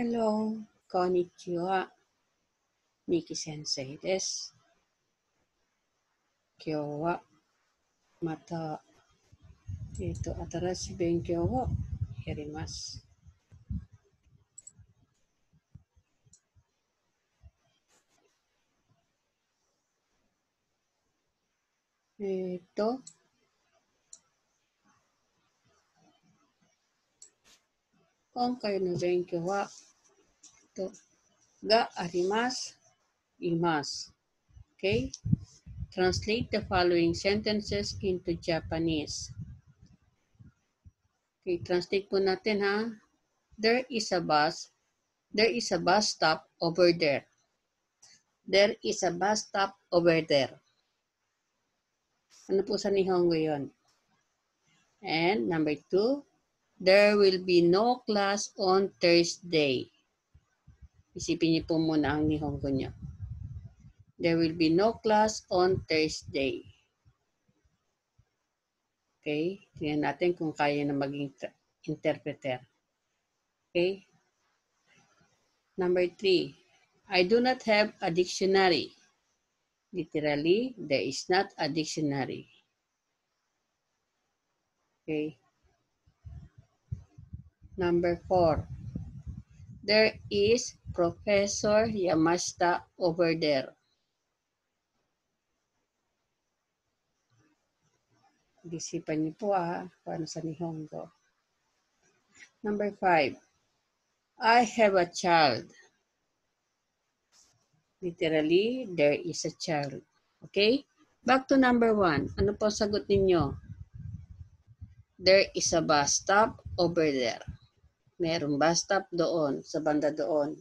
Hello, こんにちは。みき先生です。今日はまた、えっ、ー、と新しい勉強をやります。えっ、ー、と、今回の勉強は esto ga arimas imas. Okay? Translate the following sentences into Japanese. Okay, translate po natin ha. There is a bus. There is a bus stop over there. There is a bus stop over there. Ano po sa Nihongo yun? And number two, there will be no class on Thursday. Isipin niyo po muna ang Nihongo niyo. There will be no class on Thursday. Okay? Tingnan natin kung kaya na maging interpreter. Okay? Number three, I do not have a dictionary. Literally, there is not a dictionary. Okay? Number four, There is Professor Yamashita over there. Isipan niyo po ah, paano sa Nihongo. Number five, I have a child. Literally, there is a child. Okay? Back to number one. Ano po sagot ninyo? There is a bus stop over there. Merong bus stop doon, sa banda doon.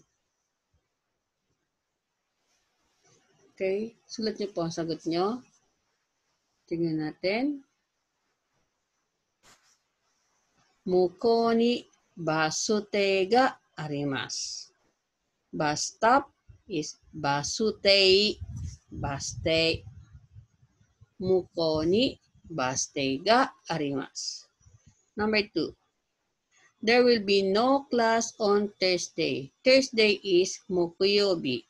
Okay, sulat niyo po ang sagot niyo. Tingnan natin. Mukoni ni basutega arimas. Bus stop is basutei. Bastei. Mukoni bastega arimas. Number two. There will be no class on Thursday. Thursday is Mukuyobi.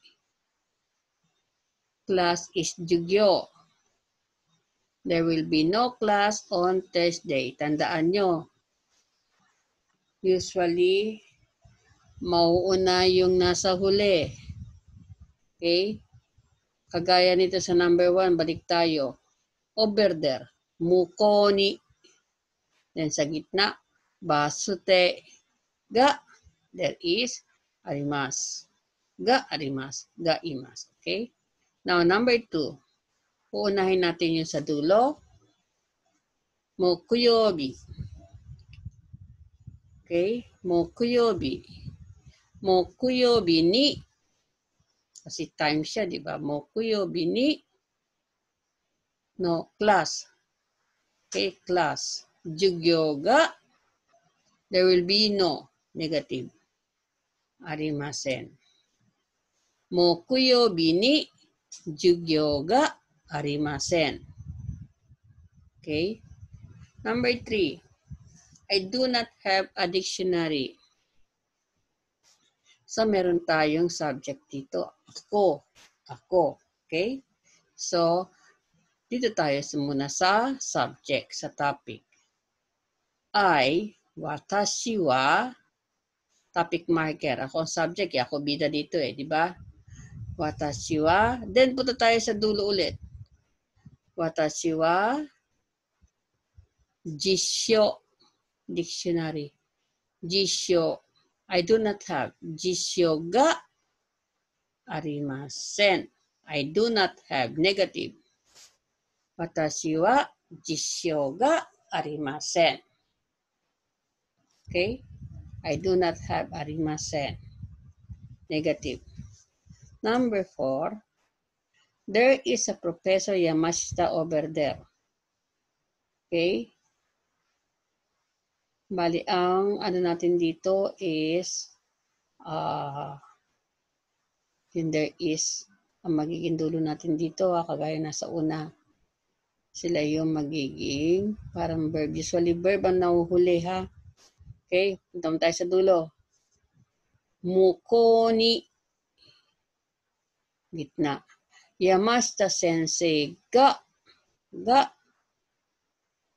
Class is Jugyo. There will be no class on Thursday. Tandaan nyo. Usually, mauuna yung nasa huli. Okay? Kagaya nito sa number 1, balik tayo. Over there. Mukoni. Then sa gitna, basute ga there is arimas. Ga arimas. Ga imas. Okay? Now, number two. Uunahin natin yung sa dulo. Mokuyobi. Okay? Mokuyobi. Mokuyobi ni. Kasi time siya, di ba? Mokuyobi ni. No, class. Okay, class. ga there will be no negative. Arimasen. Mokuyo ni jugyo ga arimasen. Okay. Number three. I do not have a dictionary. So, meron tayong subject dito. Ako. Ako. Okay? So, dito tayo muna sa subject, sa topic. I Watashi wa topic marker. Ako ang subject, eh. ako bida dito eh, di ba? Watashi wa. Then punta tayo sa dulo ulit. Watashi wa jishyo dictionary. Jishyo. I do not have. Jishyo ga arimasen. I do not have. Negative. Watashi wa jishyo ga arimasen. Okay? I do not have arimasen. Negative. Number four, there is a Professor Yamashita over there. Okay? Bali, ang ano natin dito is uh, ah, then there is ang magiging dulo natin dito, ah, kagaya na sa una. Sila yung magiging parang verb. Usually verb ang nahuhuli ha. Okay, punta tayo sa dulo. Mukoni. Gitna. Yamasta sensei ga. Ga.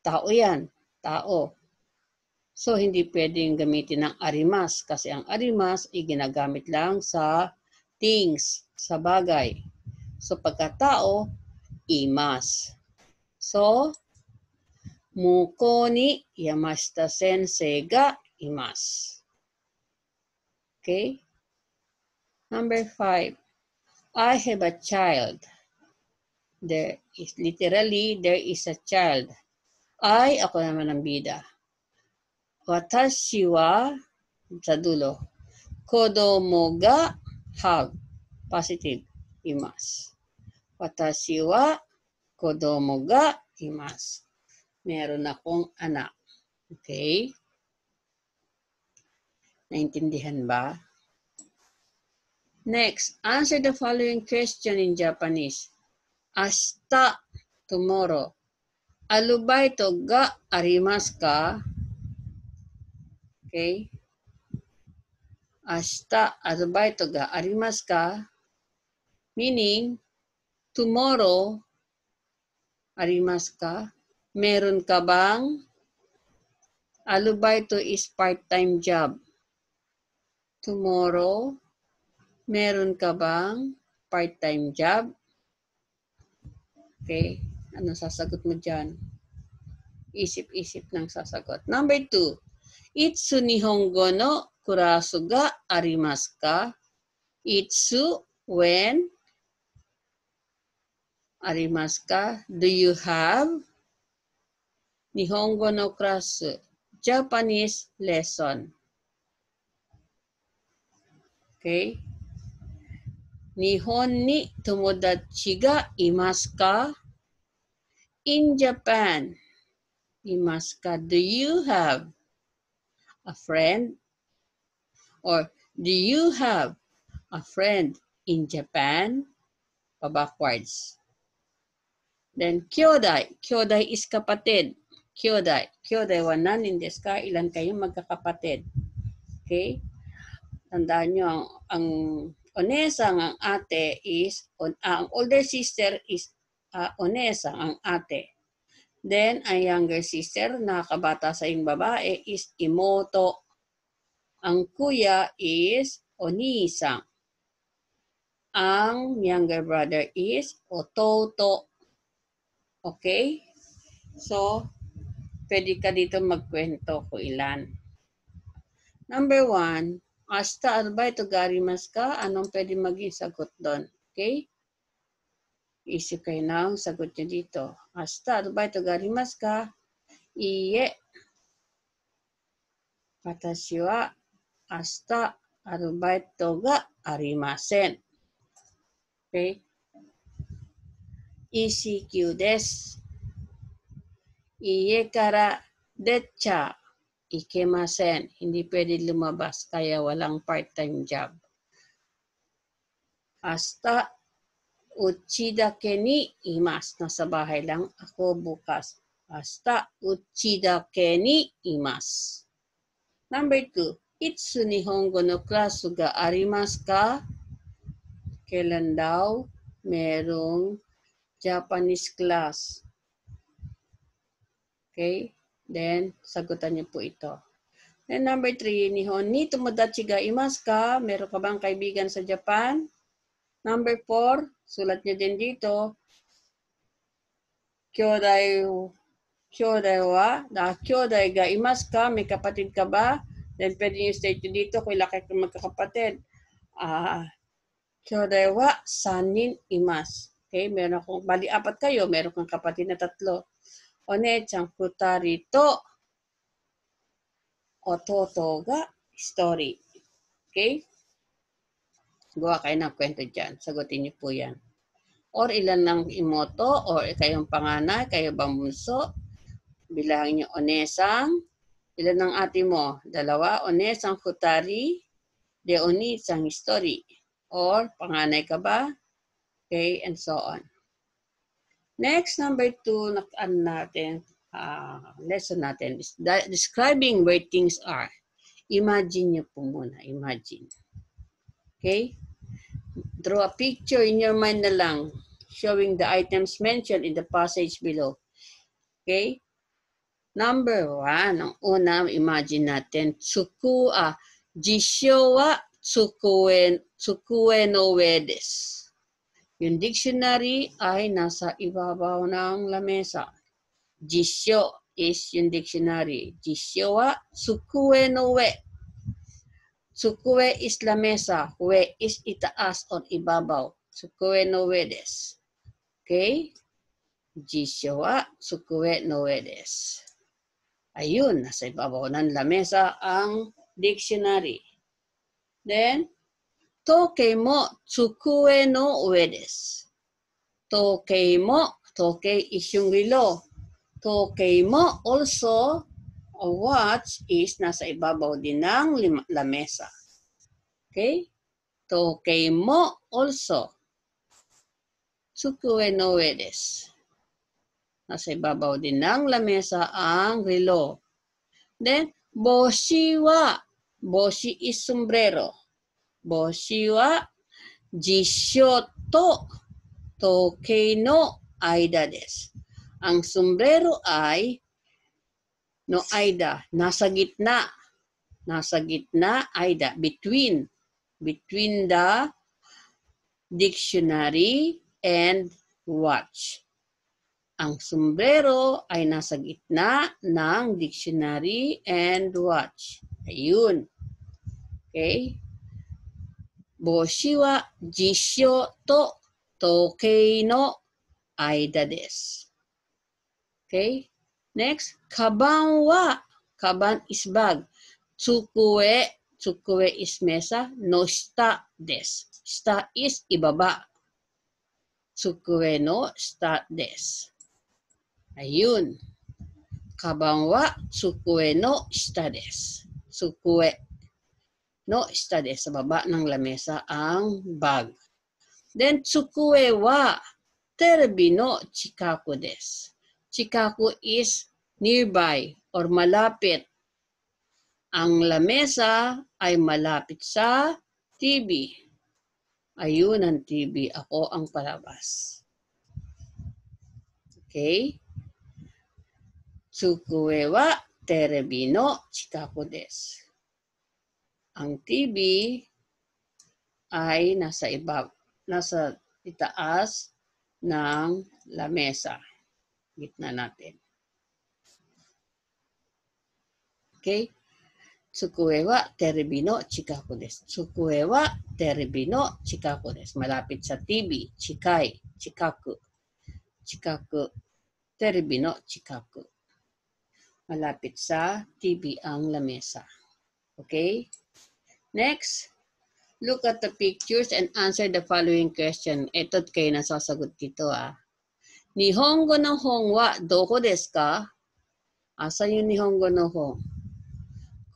Tao yan. Tao. So, hindi pwedeng gamitin ng arimas kasi ang arimas ay ginagamit lang sa things, sa bagay. So, pagkatao, imas. So, yamashita sensei ga imasu. Okay? Number five, I have a child. There is literally, there is a child. I, ako naman ang bida. Watashi wa, sa dulo, kodomo ga have, positive, imasu. Watashi wa kodomo ga imasu meron akong anak. Okay? Naintindihan ba? Next, answer the following question in Japanese. Asta, tomorrow. Alubay to ga arimasu ka? Okay? Asta, alubay to ga arimasu ka? Meaning, tomorrow, arimasu ka? Meron ka bang? Alubay to is part-time job. Tomorrow, meron ka bang part-time job? Okay. ano sasagot mo dyan? Isip-isip ng sasagot. Number two, Itsu nihongo no kurasu ga arimasu ka? Itsu when arimasu ka? Do you have? Nihongo no Krasu, Japanese lesson. Okay. Nihon ni tomodachi ga imasu ka? In Japan, imasu ka? Do you have a friend? Or do you have a friend in Japan? backwards. Then, kyodai. Kyodai is kapatid. Kyodai. Kyodai wa nanin desu ka? Ilan kayong magkakapatid? Okay? Tandaan nyo, ang, ang onesang, ang ate is, on, ah, ang older sister is uh, ah, onesang, ang ate. Then, ang younger sister, nakakabata sa yung babae, is imoto. Ang kuya is onisang. Ang younger brother is ototo. Okay? So, pwede ka dito magkwento ko ilan. Number one, asta albaito ano garimas ka, anong pwede maging sagot doon? Okay? Isip kayo na ang sagot niya dito. Asta albaito ano garimas ka, iye. Watashi wa asta arubaito ano ga arimasen. Okay? ECQ です。Iye kara detcha. Ikemasen. Hindi pwede lumabas kaya walang part-time job. Hasta uchida keni imas. Nasa bahay lang ako bukas. Hasta uchida keni imas. Number two, itsu nihongo no klasu ga arimasu ka? Kailan daw merong Japanese class? Okay? Then, sagutan niyo po ito. Then number three, Nihon ni tomodachi ga imasu ka? Meron ka bang kaibigan sa Japan? Number four, sulat niyo din dito. Kyodai, kyodai wa? Da, kyodai ga imasu ka? May kapatid ka ba? Then pwede niyo state dito kung laki kang magkakapatid. Ah, kyodai wa sanin imas. Okay, meron akong, bali apat kayo, meron kang kapatid na tatlo. お姉ちゃん二人と、弟が一人。Okay? Gawa kayo ng kwento dyan. Sagutin niyo po yan. Or ilan lang imoto, or kayong panganay, kayo bang bunso. Bilangin niyo onesang. Ilan ng ate mo? Dalawa. Onesang kutari. Deonisang history. Or panganay ka ba? Okay, and so on. Next, number two, na, natin, uh, lesson natin is describing where things are. Imagine nyo po muna. Imagine. Okay? Draw a picture in your mind na lang showing the items mentioned in the passage below. Okay? Number one, ang una, imagine natin, tsukua, jishowa tsukuen, tsukuen no wedes. Yung dictionary ay nasa ibabaw ng lamesa. Jisyo is yung dictionary. Jisyo wa sukue no we. Sukue is lamesa. We is itaas on ibabaw. Sukue no we des. Okay? Jisyo wa sukue no we des. Ayun, nasa ibabaw ng lamesa ang dictionary. Then, 時計も机の上です。時計も、時計 is yung relo. 時計も also a watch is nasa ibabaw din ng lamesa. Okay? Tokei mo also. Tsukue no ue desu. Nasa ibabaw din ng lamesa ang relo. Then, boshi wa, boshi is sombrero. 私は実証と時計の間です。Ang sombrero ay no aida, nasa gitna. Nasa gitna, aida, between. Between the dictionary and watch. Ang sombrero ay nasa gitna ng dictionary and watch. Ayun. Okay? 帽子は実証と時計の間です。Okay? Next, カバンは、カバン is bag。机、机 is mesa の下です。下 is i b a 机の下です。a y u カバンは机の下です。机。no study sa baba ng lamesa ang bag. Then tsukue wa terebi no chikaku des. Chikaku is nearby or malapit. Ang lamesa ay malapit sa TV. Ayun ang TV. Ako ang palabas. Okay? Tsukue wa terebi no chikaku desu. Ang TV ay nasa iba, nasa itaas ng lamesa. Gitna natin. Okay? Tsukue wa terebi no chikaku desu. Tsukue wa terebi no chikaku desu. Malapit sa TV, chikai, chikaku. Chikaku, terebi no chikaku. Malapit sa TV ang lamesa. Okay? Next, look at the pictures and answer the following question. Ito kayo na sasagot dito ah. Nihongo no hon wa doko desu ka? Asa yung Nihongo no hon?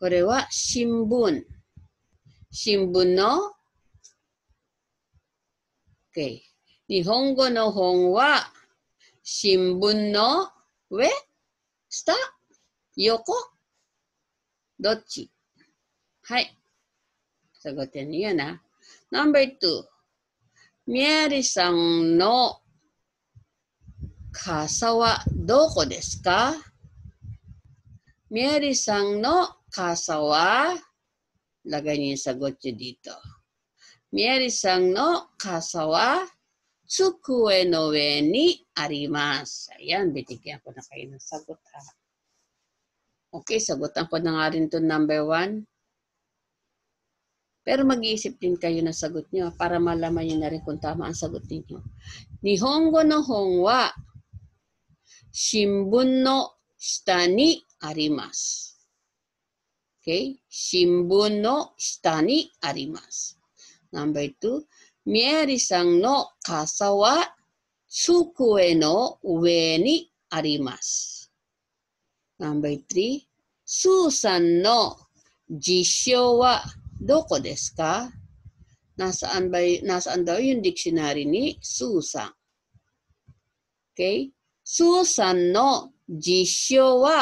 これは新聞。新聞の Okay. 日本語の本は新聞の上、下、横。どっちはい。Sagutin niyo na. Number two, Mieri sang no kasawa doko desu ka? Mieri sang no kasawa? Lagay niyo yung sagot niyo dito. Mieri sang no kasawa? Tsukue no ue ni arimas. Ayan, bitigyan ko na kayo ng sagot ha. Okay, sagutan ko na nga rin to number one. Pero mag-iisip din kayo ng sagot nyo para malaman nyo na rin kung tama ang sagot ninyo. Nihongo no hongwa shimbun no shita ni arimas. Okay? Shimbun no shita ni arimas. Number two, mieri sang no kasawa tsukue no ue ni arimas. Number three, Susan no jisyo wa Doko desu ka? Nasaan, ba, nasaan daw yung dictionary ni Susa? Okay? Susan no jisho wa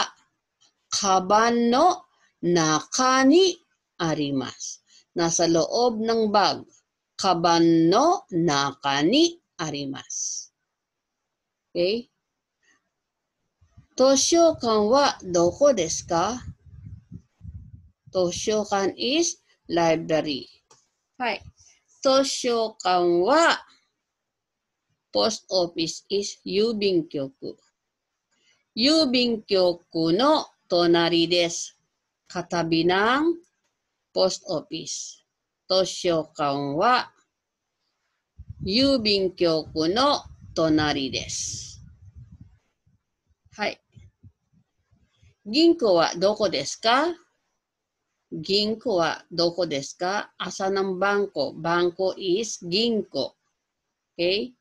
kaban no naka ni arimas. Nasa loob ng bag. Kaban no naka ni arimas. Okay? Toshokan wa doko desu ka? Toshokan is ライブラリー。はい。図書館は、ポストオフィス is 郵便局。郵便局の隣です。片びなん、ポストオフィス。図書館は、郵便局の隣です。はい。銀行はどこですか銀行はどこですか朝のバンコ。バンコ is 銀行。Okay?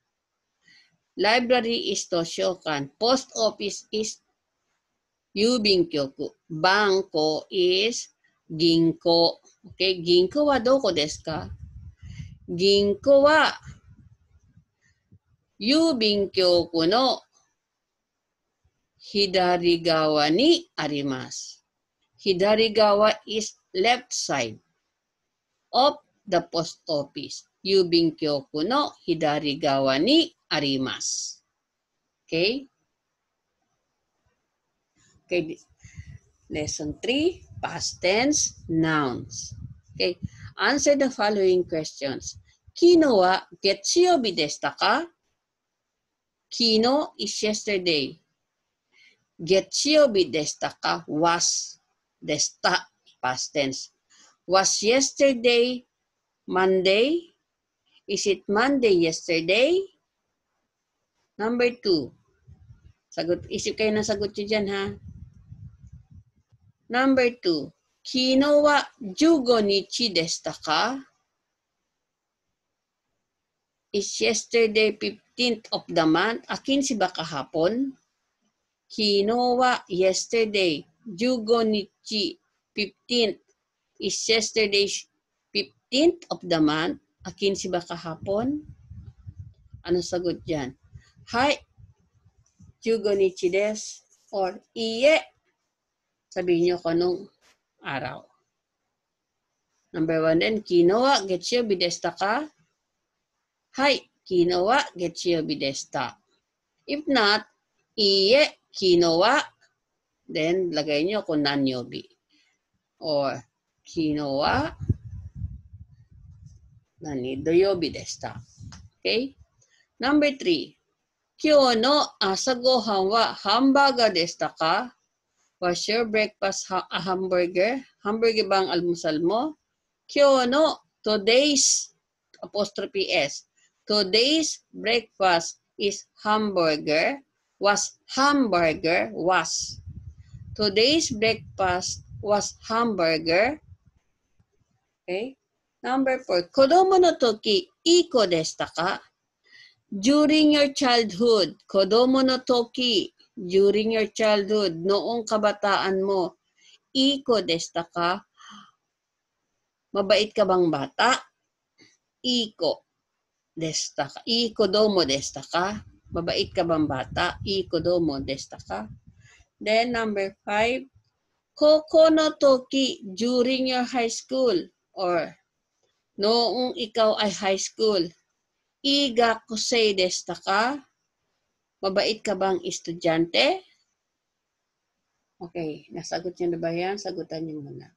Library is 図書館。Post office is 郵便局。バンコ is 銀行。Okay? 銀行はどこですか銀行は郵便局の左側にあります。左側 is left side of the post office, Yubing Kyoku no Hidarigawa ni arimas. Okay? Okay, lesson 3, past tense, nouns. Okay, answer the following questions. Kino wa getsuyobi deshita ka? Kino is yesterday. Getsuyobi deshita ka was deshita past tense. Was yesterday Monday? Is it Monday yesterday? Number two. Sagot, isip kayo ng sagot nyo dyan ha. Number two. Kino wa jugo nichi deshita ka? Is yesterday 15th of the month? Akin si ba kahapon? Kino wa yesterday jugo nichi 15th is yesterday 15th of the month. Akin si ba kahapon? Ano sagot dyan? Hi, Jugonichi des or iye. Sabihin nyo ko nung araw. Number one then, kinowa getsuyo bidesta ka? Hi, kinowa getsuyo bidesta. If not, iye kinowa, then lagay nyo kung nanyobi or quinoa. Nani doyobi deshita. Okay? Number three. ka? Was your breakfast a hamburger? Hamburger bang ang almusal mo? Kyo no, today's, apostrophe S, today's breakfast is hamburger, was hamburger, was. Today's breakfast was hamburger. Okay? Number four, kodomo no toki iko deshita ka? During your childhood, kodomo no toki, during your childhood, noong kabataan mo, iko deshita ka? Mabait ka bang bata? Iko deshita ka? Iko domo deshita ka? Mabait ka bang bata? Iko domo deshita ka? Then number five, kokono toki during your high school or noong ikaw ay high school, iga kusay desta ka? Mabait ka bang estudyante? Okay, nasagot niyo na ba yan? Sagutan niyo muna.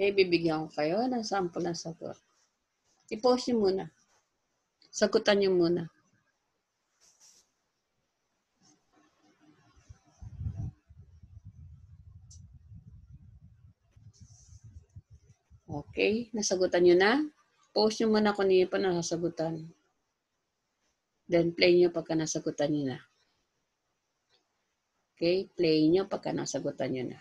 Okay, eh, bibigyan ko kayo ng sample ng sagot. I-post nyo muna. Sagutan nyo muna. Okay, nasagutan nyo na. Post nyo muna kung hindi pa nasasagutan. Then play nyo pagka nasagutan nyo na. Okay, play nyo pagka nasagutan nyo na.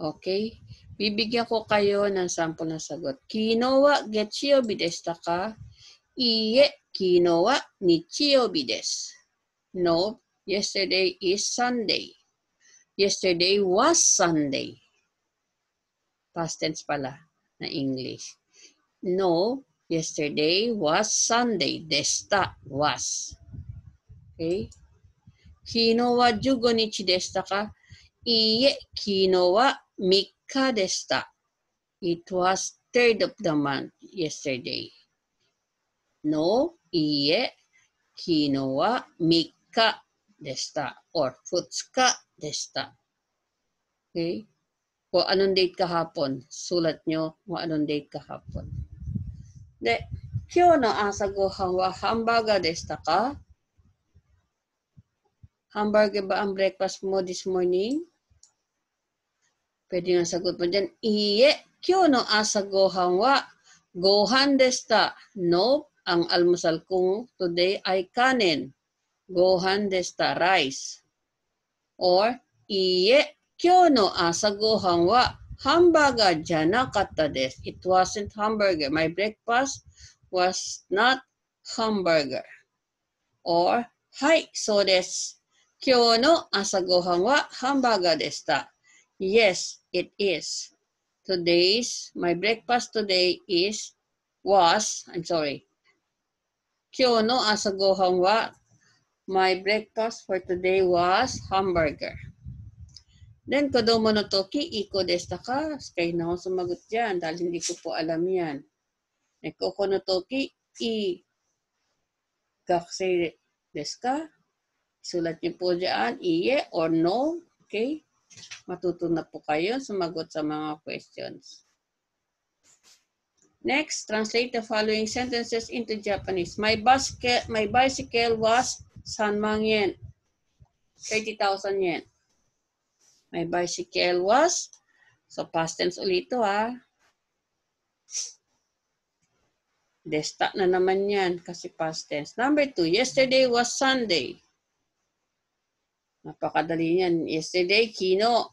Okay? Bibigyan ko kayo ng sample na sagot. Kinowa getchiyo bides taka? Iye, kinowa nichiyo bides. No, yesterday is Sunday. Yesterday was Sunday. Past tense pala na English. No, yesterday was Sunday. Desta was. Okay? Kinowa jugo nichi desta ka? Iye, kinowa Mika desta. It was third of the month yesterday. No ie, kino wa mika desta or futsuka desta. Okay? Kung anong date kahapon, sulat nyo kung anong date kahapon. De, kyo no asa go hawa hambaga desta ka? Hamburger ba ang breakfast mo this morning? Pwede nga sagot mo dyan, iye, kyo no asa gohan wa, gohan desta. No, ang almusal ko today ay kanin. Gohan desta rice. Or, iye, kyo no asa gohan wa, hamburger janakata des. It wasn't hamburger. My breakfast was not hamburger. Or, Hai, so des. Kyo no asa gohan wa hamburger desta. Yes, it is. Today's, my breakfast today is, was, I'm sorry. Kyo no asago hamwa. My breakfast for today was hamburger. Then, kodomo no toki, iko desta ka. Kaya na ako sumagot dyan dahil hindi ko po alam yan. Nekoko no toki, i kaksay desu ka. Sulat niyo po diyan iye or no. Okay? matuto na po kayo sumagot sa mga questions. Next, translate the following sentences into Japanese. My, basket, my bicycle was sanmang yen. 30,000 yen. My bicycle was, so past tense ulit ito ha. Desta na naman yan kasi past tense. Number two, yesterday was Sunday. Napakadali yan. Yesterday, Kino.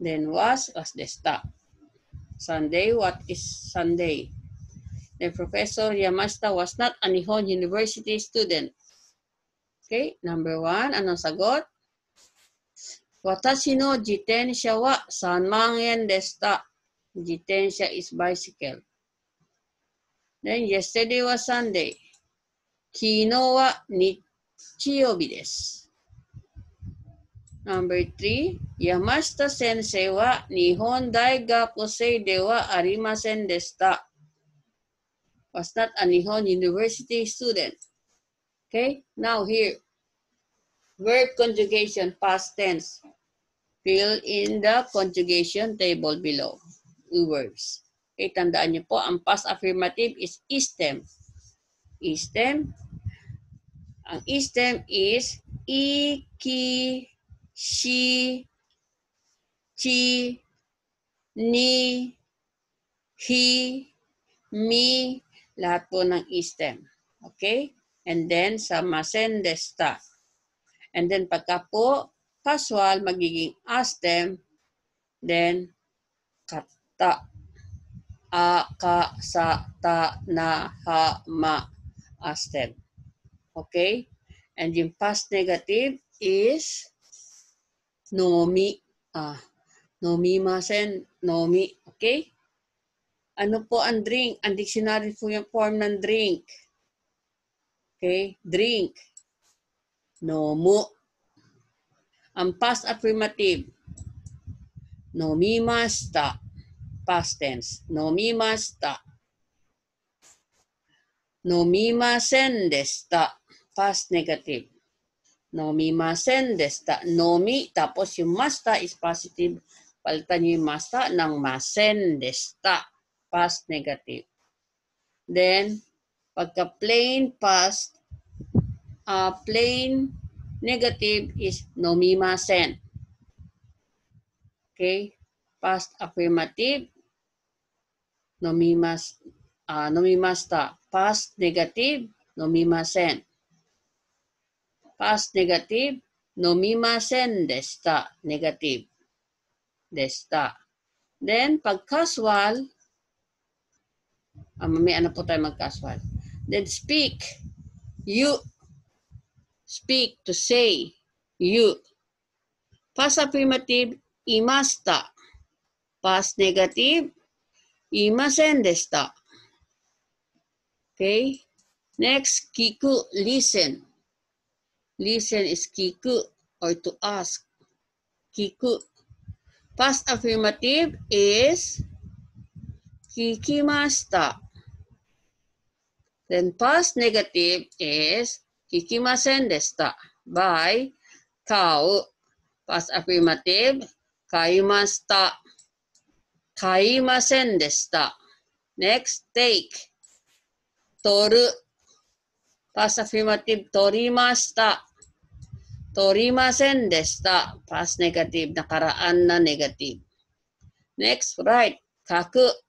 Then was, was the Sunday, what is Sunday? Then Professor Yamashita was not a Nihon University student. Okay, number one, anong sagot? Watashi no jitensha wa sanmangen deshita. Jitensha is bicycle. Then yesterday was Sunday. Kino wa nichiyobi desu. Number 3, Yamashita sensei wa Nihon Daigakusei de wa arimasen deshita. Was not a Nihon University student. Okay, now here, verb conjugation past tense. Fill in the conjugation table below. Two verbs. Okay, tandaan niyo po, ang past affirmative is istem. Istem. Ang istem is iki she, she, ni, he, me, lahat po ng e stem. Okay? And then sa masendesta. And then pagka po casual, magiging astem, then kata. A, ka, sa, ta, na, ha, ma, astem. Okay? And yung past negative is Nomi. Ah, Nomi masen, Nomi. Okay? Ano po ang drink? Ang dictionary po yung form ng drink. Okay? Drink. Nomu. Ang past affirmative. Nomimasta. Past tense. Nomimasta. Nomima sendesta. Past negative. Nomimasen masen desta. Nomi, tapos yung masta is positive. Palitan nyo yung masta ng masen desta. Past negative. Then, pagka plain past, uh, plain negative is nomimasen. Okay? Past affirmative, nomimas, mas, uh, nomi Past negative, nomimasen past negative, nomimasen deshita, negative. Deshita. Then, pag casual, ah, mamaya na po tayo mag-casual. Then, speak. You. Speak to say. You. Past affirmative, imasta. Past negative, imasen deshita. Okay? Next, kiku, listen. Listen is 聞く or to ask. 聞く。Past affirmative is 聞きました。Then past negative is 聞きませんでした。by 買う。past affirmative 買いました。買いませんでした。next take 取る。past affirmative 取りました。取りませんでした。past negative nakaraan na negative. Next, right. 書く。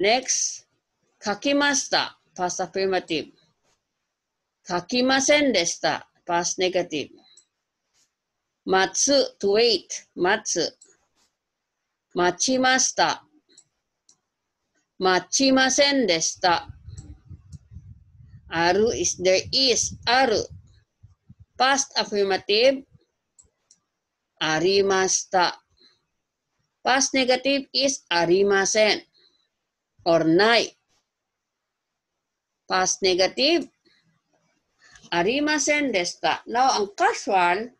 Next, 書きました。past affirmative. 書きませんでした。past negative. 待つ to wait 待つ待ちました待ちませんでしたある is there is ある Past affirmative, arimasta. Past negative is arimasen or nai. Past negative, arimasen desta. Now, ang casual,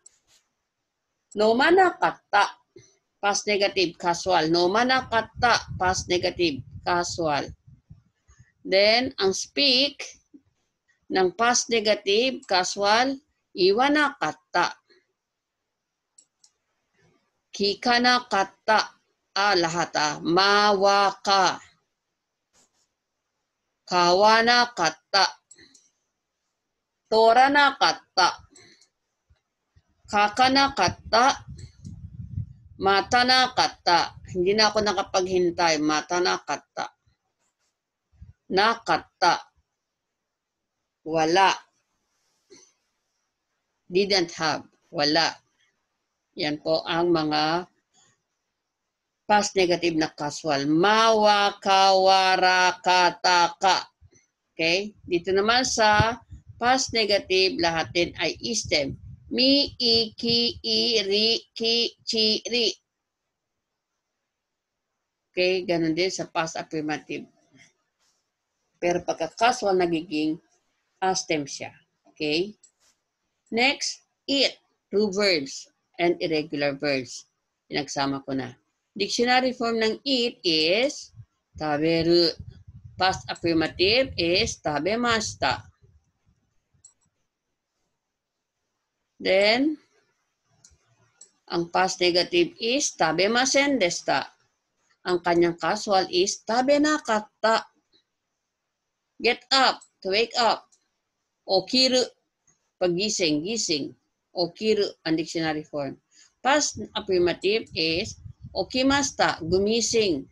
no manakatta. Past negative, casual. No manakatta, past negative, casual. Then, ang speak, ng past negative, casual, 言わなかった。聞かなかった。あ、lahat ah. Mawa ka. Kawa na katta. Tora katta. Kaka na katta. Mata katta. Hindi ako nakapaghintay. Mata na katta. Na Wala didn't have, wala. Yan po ang mga past negative na casual. Mawa, kawara, kataka. Okay? Dito naman sa past negative, lahat din ay istem. Mi, i, ki, i, ri, ki, chi, ri. Okay? Ganun din sa past affirmative. Pero pagka casual, nagiging astem siya. Okay? Next, it. Two verbs and irregular verbs. Pinagsama ko na. Dictionary form ng it is taberu. Past affirmative is tabemasta. Then, ang past negative is tabemasen desta. Ang kanyang casual is tabenakatta. Get up, to wake up. Okiru, Pagising, gising. O kiru ang dictionary form. Past affirmative is okimasta, gumising.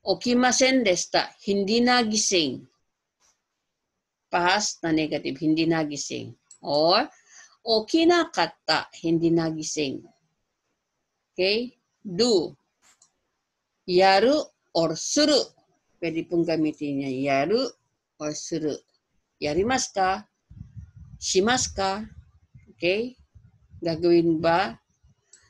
Okimasen desta, hindi na gising. Past na negative, hindi na gising. Or okinakata, hindi na gising. Okay? Do. Yaru or suru. Pwede pong gamitin niya. Yaru or suru. Yarimas ka? Okay? Gagawin ba?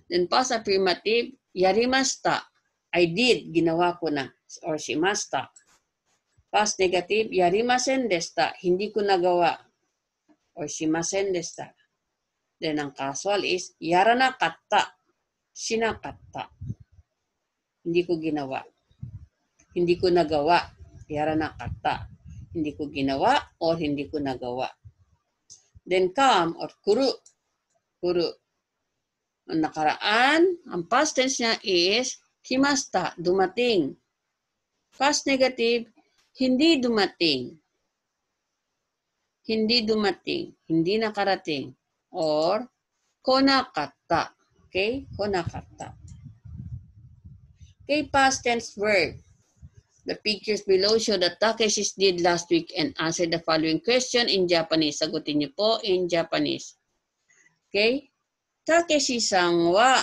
Then past affirmative, yarimasta. I did, ginawa ko na. Or shimasta. Past negative, yarimasen desta. Hindi ko nagawa. Or shimasen desta. Then ang casual is, yarana katta. Sinakatta. Hindi ko ginawa. Hindi ko nagawa. Yarana katta hindi ko ginawa or hindi ko nagawa. Then come or kuru. Kuru. Ang nakaraan, ang past tense niya is kimasta, dumating. Past negative, hindi dumating. Hindi dumating, hindi nakarating. Or konakata. Okay? Konakata. Okay, past tense verb. The pictures below show that Takeshis did last week and answer the following question in Japanese. Sagutin niyo po in Japanese. Okay? Takeshi-san wa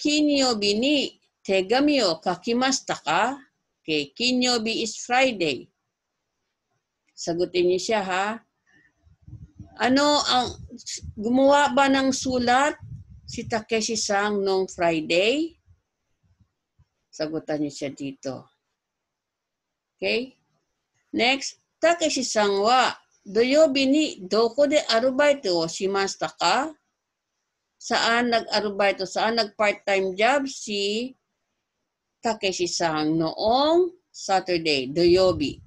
kinyobi ni tegami o kakimashita ka? Okay, kinyobi is Friday. Sagutin niyo siya ha. Ano ang gumawa ba ng sulat si Takeshi-san noong Friday? Sagutan niyo siya dito. Okay? Next, takeshi san wa doyobi ni doko de arubaito o shimashita ka? Saan nag-arubaito? Saan nag-part-time job? Si Takeshi san noong Saturday, doyobi.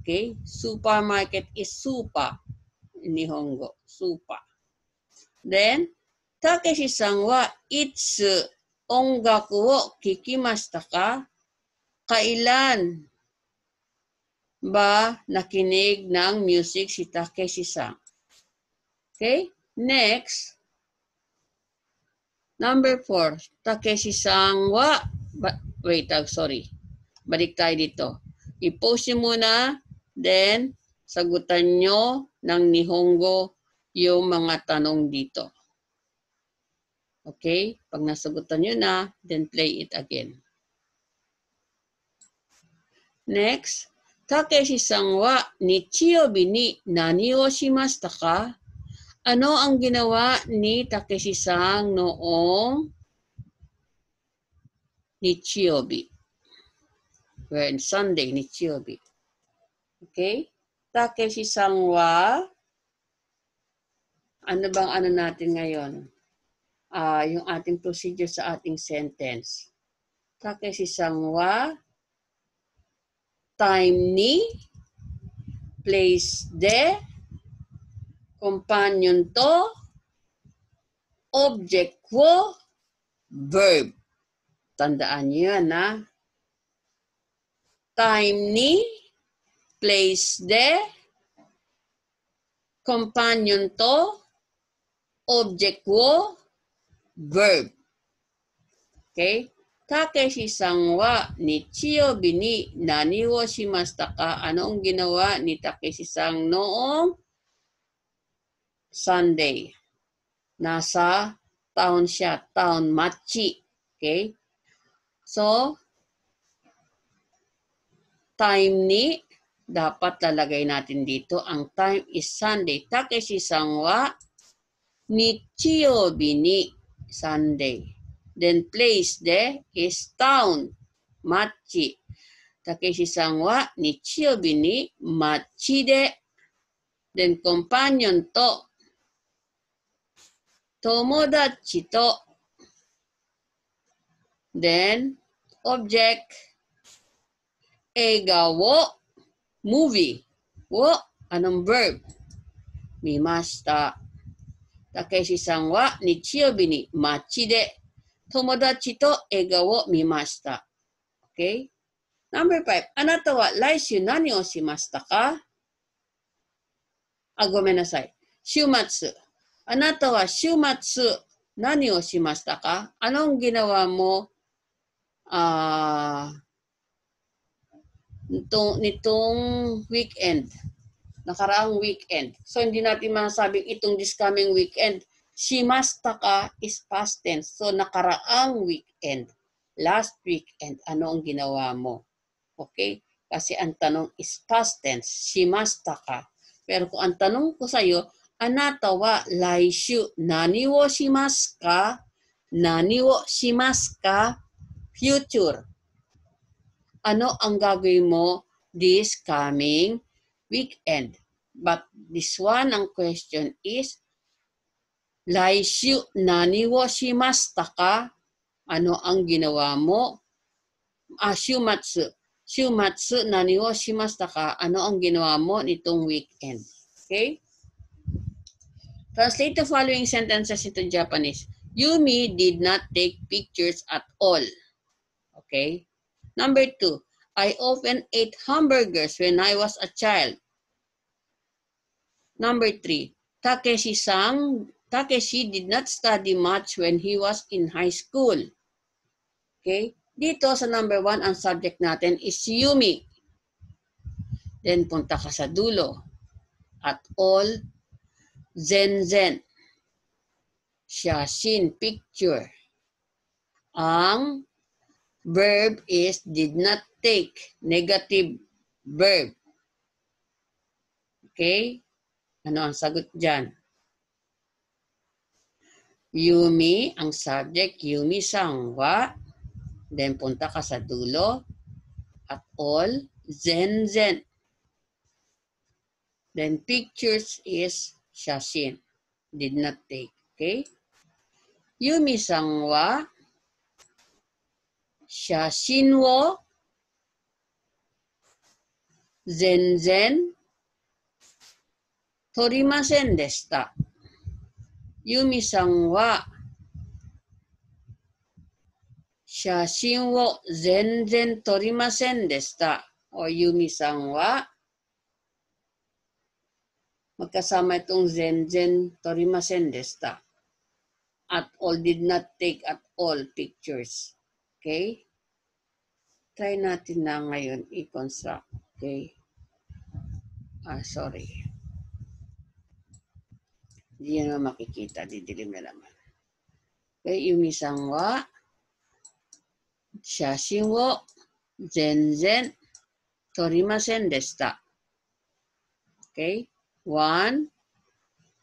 Okay? Supermarket is supa. Nihongo, supa. Then, Takeshi san wa itsu 音楽を聴きましたか? Kailan ba nakinig ng music si Takeshi-san? Okay? Next. Number four. Takeshi-san wa... Ba, wait, I'm ah, sorry. Balik tayo dito. I-post nyo muna. Then, sagutan nyo ng Nihongo yung mga tanong dito. Okay? Pag nasagutan nyo na, then play it again. Next, Takeshi san wa nichiyobi ni nani wo shimashita ka? Ano ang ginawa ni Takeshi san noong nichiyobi? We're in Sunday, nichiyobi. Okay? Takeshi san wa ano bang ano natin ngayon? uh, yung ating procedure sa ating sentence. Takesi sangwa, time ni, place de, companion to, object quo, verb. Tandaan niyo yan, ha? Time ni, place de, companion to, object quo, verb. Okay? Anong ginawa ni Takeshi san noong Sunday? Nasa town siya, town Machi. Okay? So, time ni, dapat lalagay natin dito, ang time is Sunday. Takeshi san wa nichiyobi ni. Sunday. Then place de is town, machi. Takeshi san wa nichiyobi ni machi de. Then companion to, tomodachi to. Then object, eiga wo, movie. Wo, anong verb? Mimashita. たけしさんは日曜日に街で友達と映画を見ました。Okay? n o 5あなたは来週何をしましたかあ、ごめんなさい。週末。あなたは週末何をしましたかあのんぎなはもう、あー、nitong ウィークエンド。nakaraang weekend. So hindi natin masasabing itong this coming weekend. Shimastaka is past tense. So nakaraang weekend, last weekend, ano ang ginawa mo? Okay? Kasi ang tanong is past tense, shimastaka. Pero kung ang tanong ko sa iyo, anatawa wa laishu nani wo shimasu ka? Nani wo shimasu ka? Future. Ano ang gagawin mo this coming weekend. But this one, ang question is, Laishu naniwo shimashita ka? Ano ang ginawa mo? Ah, shumatsu. Shumatsu naniwo shimashita ka? Ano ang ginawa mo nitong weekend? Okay? Translate the following sentences into Japanese. Yumi did not take pictures at all. Okay? Number two, I often ate hamburgers when I was a child. Number three, takeshi Sang. Takeshi did not study much when he was in high school. Okay? Dito sa number one, ang subject natin is Yumi. Then punta ka sa dulo. At all, Zen Zen. Shashin, picture. Ang verb is did not take negative verb. Okay? Ano ang sagot dyan? Yumi, ang subject, Yumi Sangwa. Then punta ka sa dulo. At all, Zen Zen. Then pictures is Shashin. Did not take. Okay? Yumi Sangwa. Shashin wo 全然取りませんでした。ユミさんは写真を全然撮りませんでした。O, Yumi san wa. Magkasama itong zenzen torimasen desta. At all did not take at all pictures. Okay? Try natin na ngayon i-construct. Okay. Ah, sorry. Hindi nyo na makikita. Didilim na naman. Okay, Yumi Sangwa. Shashin wo zenzen torimasen deshita. Okay. One,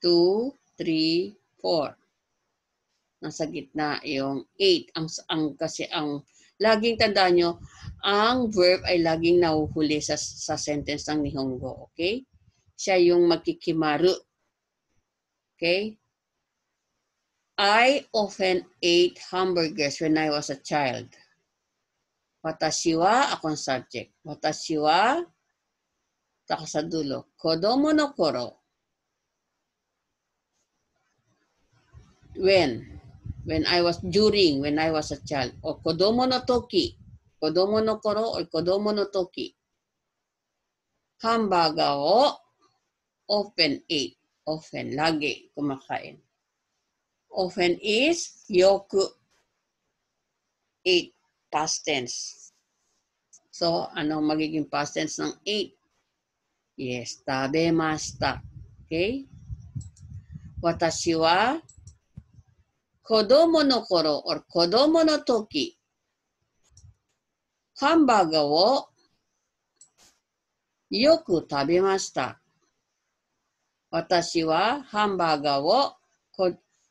two, three, four. Nasa gitna yung eight. Ang, ang kasi ang laging tandaan nyo, ang verb ay laging nahuhuli sa, sa sentence ng Nihongo. Okay? Siya yung magkikimaru. Okay? I often ate hamburgers when I was a child. Watashi wa, akong subject. Watashi wa, taka sa dulo, kodomo no koro. When? when I was during when I was a child o kodomo no toki, kodomo no koro o kodomo no toki. Hambaga o often eat, often lagi kumakain. Often is yoku eat past tense. So ano magiging past tense ng eat? Yes, tabemashita. Okay? Watashi wa 子供の頃、or 子供の時、ハンバーガーをよく食べました。私はハンバーガーを、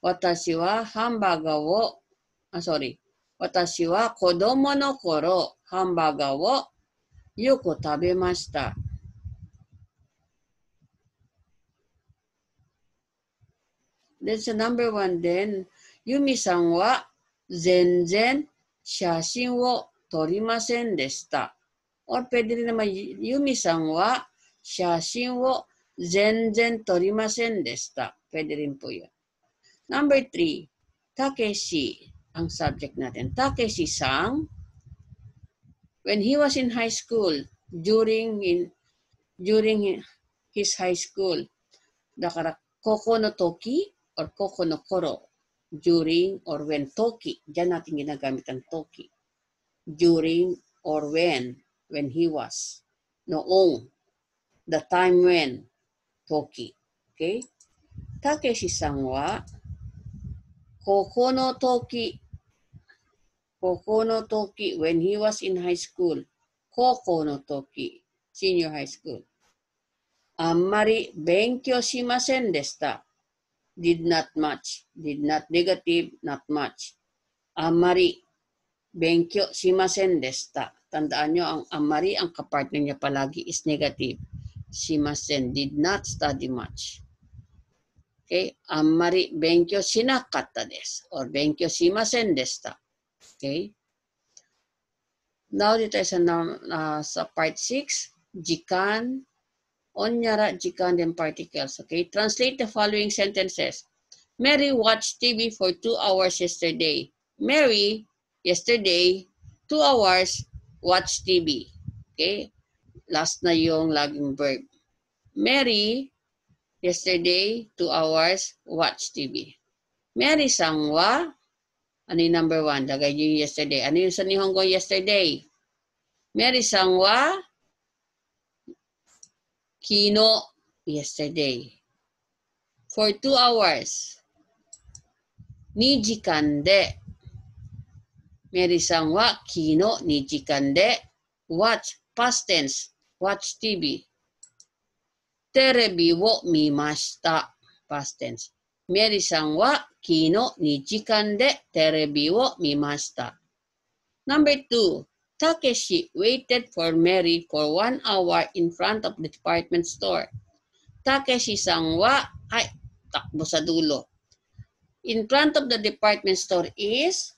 私はハンバーガーを、あ、それ。r r 私は子供の頃、ハンバーガーをよく食べました。t h s number one then. 由美さんは全然写真を撮りませんでした。Or pwede rin naman, Yumi san wa shashin wo zenzen torimasen deshita. Pwede rin po Number three, Takeshi ang subject natin. Takeshi sang, when he was in high school, during in during his high school, da kara koko no toki or koko no koro during or when Toki. Diyan natin ginagamit ang Toki. During or when, when he was. Noong, the time when, Toki. Okay? Takeshi-san wa koko no toki koko no toki when he was in high school. Koko no toki, senior high school. あんまり勉強しませんでした。did not much. Did not negative, not much. Amari, benkyo shimasen desta. Tandaan nyo, ang amari, ang kapartner niya palagi is negative. Shimasen did not study much. Okay? Amari, benkyo sinakatta des. Or benkyo shimasen desta. Okay? Now, dito sa, uh, sa part 6, jikan Onyara Jikanden particles. Okay, translate the following sentences. Mary watched TV for two hours yesterday. Mary, yesterday, two hours, watched TV. Okay, last na yung lagging verb. Mary, yesterday, two hours, watched TV. Mary sangwa, ano yung number one? Lagay niyo yesterday. Ano yung sa Nihongo yesterday? Mary sangwa, Kino yesterday. For two hours. Ni jikan de. Meri-san wa t c h past tense. Watch TV. テレビを見ました。past tense. メリーさんは昨日2時間でテレビを見ました。Number two, Takeshi waited for Mary for one hour in front of the department store. Takeshi sangwa ay takbo sa dulo. In front of the department store is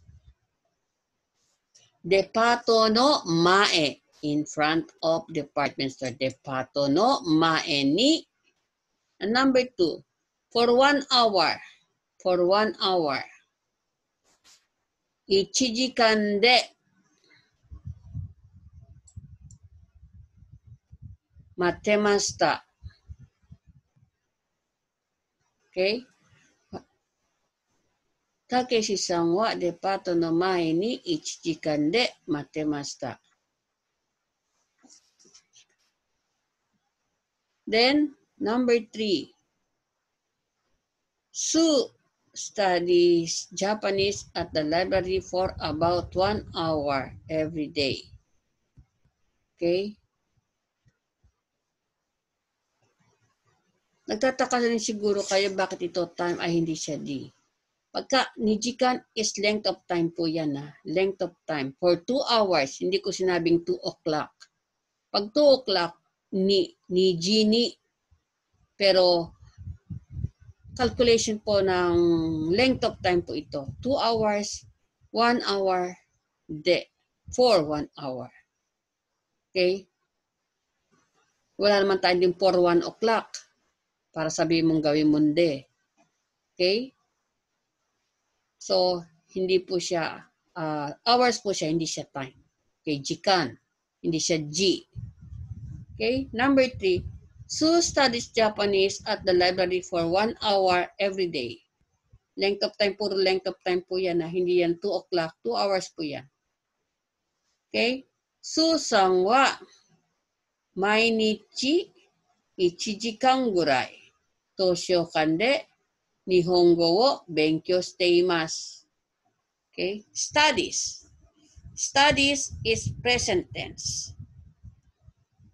Depato no Mae. In front of department store, Depato no Mae ni. And number two, for one hour, for one hour. de Masta. Oke. Takeshi san wa depato no mae ni ichijikan de masta. Then number three. Sue studies Japanese at the library for about one hour every day. Okay. Nagtataka na rin siguro kayo bakit ito time ay hindi siya D. Pagka nijikan is length of time po yan ha. Ah. Length of time. For 2 hours, hindi ko sinabing 2 o'clock. Pag 2 o'clock, ni, ni Gini. Pero calculation po ng length of time po ito. 2 hours, 1 hour, de, 4, 1 hour. Okay? Wala naman tayo din for 1 o'clock para sabi mong gawin munde. Okay? So, hindi po siya, uh, hours po siya, hindi siya time. Okay, jikan. Hindi siya G. Okay? Number three, Sue studies Japanese at the library for one hour every day. Length of time, puro length of time po yan. Ha? Hindi yan 2 o'clock, 2 hours po yan. Okay? Sue sangwa. Mainichi ichijikan gurai. 投資を噛んで日本語を勉強しています。Okay? Studies. Studies is present tense.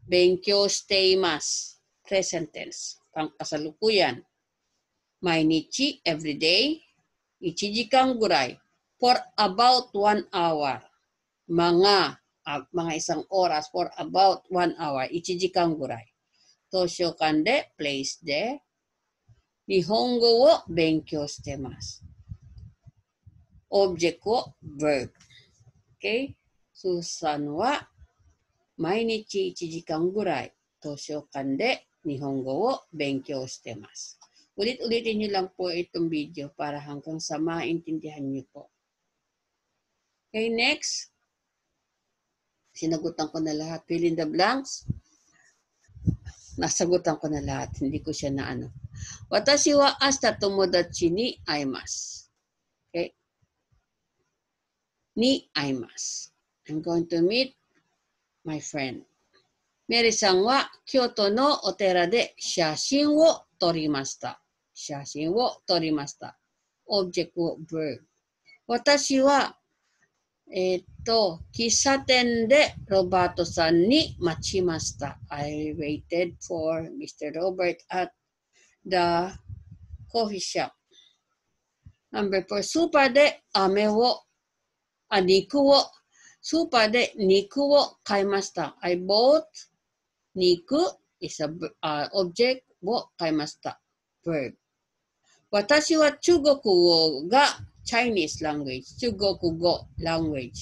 勉強しています。present tense. pangkasalukuyan. 毎日、every day, 1時間ぐらい、for about 1 hour. Mga, ah, mga isang oras, for about 1 hour, 1時間ぐらい。図書館で、place there, Nihongo wo benkyou shitemasu. Object wo verb. Okay? Susan wa mainichi 1時間ぐらい図書館で日本語を勉強してます。Ulit-ulitin nyo lang po itong video para hanggang sa maintindihan niyo po. Okay, next. Sinagutan ko na lahat. Fill in the blanks. Nasagutan ko na lahat. Hindi ko siya na ano. Watashi wa asta tomodachi ni aimasu. Okay? Ni aimasu. I'm going to meet my friend. メリさんは京都のお寺で写真を撮りました。写真を撮りました。オブジェクトブー。私はえっと、喫茶店でロバートさんに待ちました。I waited for Mr. Robert at the coffee shop. Number スーパーで飴を、あ、肉を、スーパーで肉を買いました。I bought 肉 is a、uh, object を買いました。verb 私は中国語が Chinese language, Chugokugo language,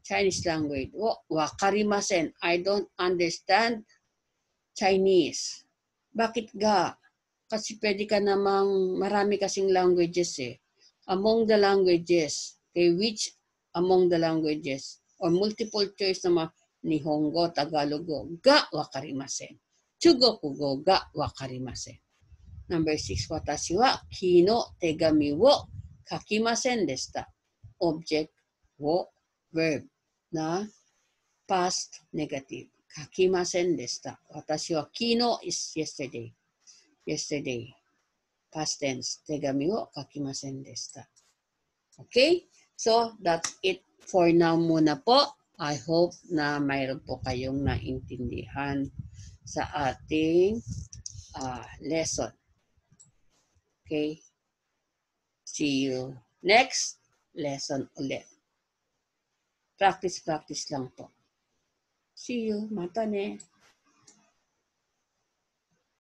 Chinese language. Wakarimasen, I don't understand Chinese. Bakit ga? Kasi pwede ka namang, marami kasing languages eh. Among the languages, okay, which among the languages? Or multiple choice na Nihongo, Hongo, Tagalogo, ga wakarimasen. Chugokugo ga wakarimasen. Number six, watashi wa kino tegami wo 書きませんでした。object を verb な past negative 書きませんでした。私は昨日 is yesterday yesterday past tense 手紙を書きませんでした。Okay? So, that's it for now muna po. I hope na mayroon po kayong naintindihan sa ating uh, lesson. Okay? See you next lesson ulit. Practice, practice lang po. See you. Matane.